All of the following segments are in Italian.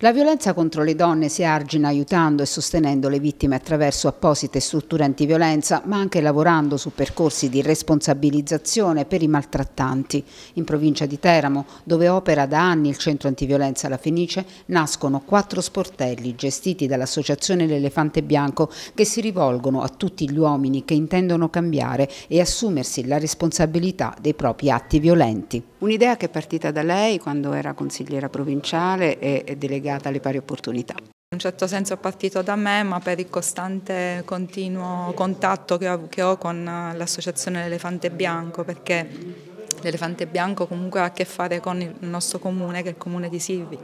La violenza contro le donne si argina aiutando e sostenendo le vittime attraverso apposite strutture antiviolenza, ma anche lavorando su percorsi di responsabilizzazione per i maltrattanti. In provincia di Teramo, dove opera da anni il centro antiviolenza La Fenice, nascono quattro sportelli gestiti dall'associazione L'Elefante Bianco che si rivolgono a tutti gli uomini che intendono cambiare e assumersi la responsabilità dei propri atti violenti. Un'idea che è partita da lei quando era consigliera provinciale e delegata legata alle pari opportunità. In un certo senso è partito da me, ma per il costante continuo contatto che ho, che ho con eh, l'associazione Elefante Bianco, perché l'Elefante Bianco comunque ha a che fare con il nostro comune, che è il comune di Silvi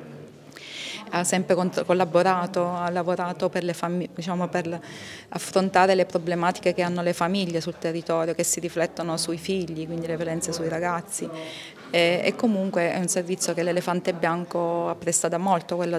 ha sempre collaborato, ha lavorato per, diciamo, per, affrontare le problematiche che hanno le famiglie sul territorio, che si riflettono sui figli, quindi le violenze sui ragazzi e, e comunque è un servizio che l'elefante bianco ha prestato molto, quello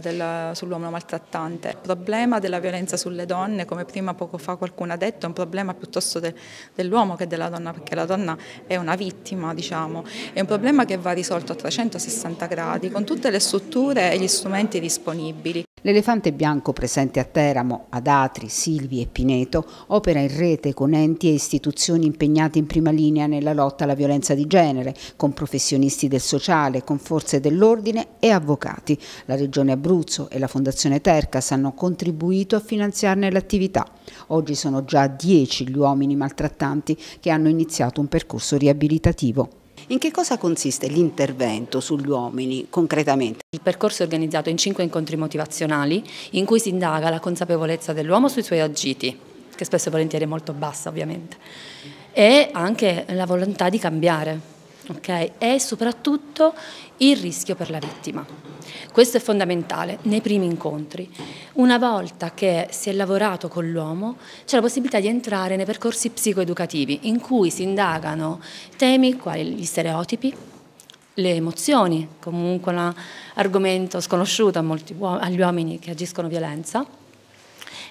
sull'uomo maltrattante. Il problema della violenza sulle donne, come prima poco fa qualcuno ha detto, è un problema piuttosto de, dell'uomo che della donna, perché la donna è una vittima, diciamo. È un problema che va risolto a 360 gradi, con tutte le strutture e gli strumenti disponibili. L'elefante bianco presente a Teramo, ad Atri, Silvi e Pineto opera in rete con enti e istituzioni impegnate in prima linea nella lotta alla violenza di genere, con professionisti del sociale, con forze dell'ordine e avvocati. La Regione Abruzzo e la Fondazione Tercas hanno contribuito a finanziarne l'attività. Oggi sono già dieci gli uomini maltrattanti che hanno iniziato un percorso riabilitativo. In che cosa consiste l'intervento sugli uomini concretamente? Il percorso è organizzato in cinque incontri motivazionali in cui si indaga la consapevolezza dell'uomo sui suoi agiti, che spesso e volentieri è molto bassa ovviamente, e anche la volontà di cambiare okay? e soprattutto il rischio per la vittima. Questo è fondamentale nei primi incontri. Una volta che si è lavorato con l'uomo c'è la possibilità di entrare nei percorsi psicoeducativi in cui si indagano temi quali gli stereotipi, le emozioni, comunque un argomento sconosciuto molti, agli uomini che agiscono violenza,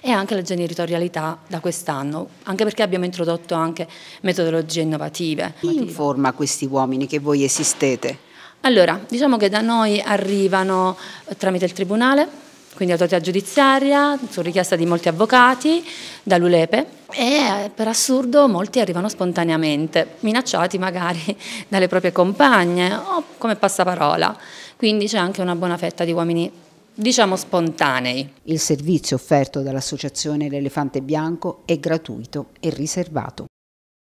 e anche la genitorialità da quest'anno, anche perché abbiamo introdotto anche metodologie innovative. Chi informa questi uomini che voi esistete? Allora, diciamo che da noi arrivano eh, tramite il Tribunale, quindi autorità giudiziaria, su richiesta di molti avvocati, dall'ULEPE e eh, per assurdo molti arrivano spontaneamente, minacciati magari dalle proprie compagne o come passaparola. Quindi c'è anche una buona fetta di uomini diciamo spontanei. Il servizio offerto dall'Associazione L'Elefante Bianco è gratuito e riservato.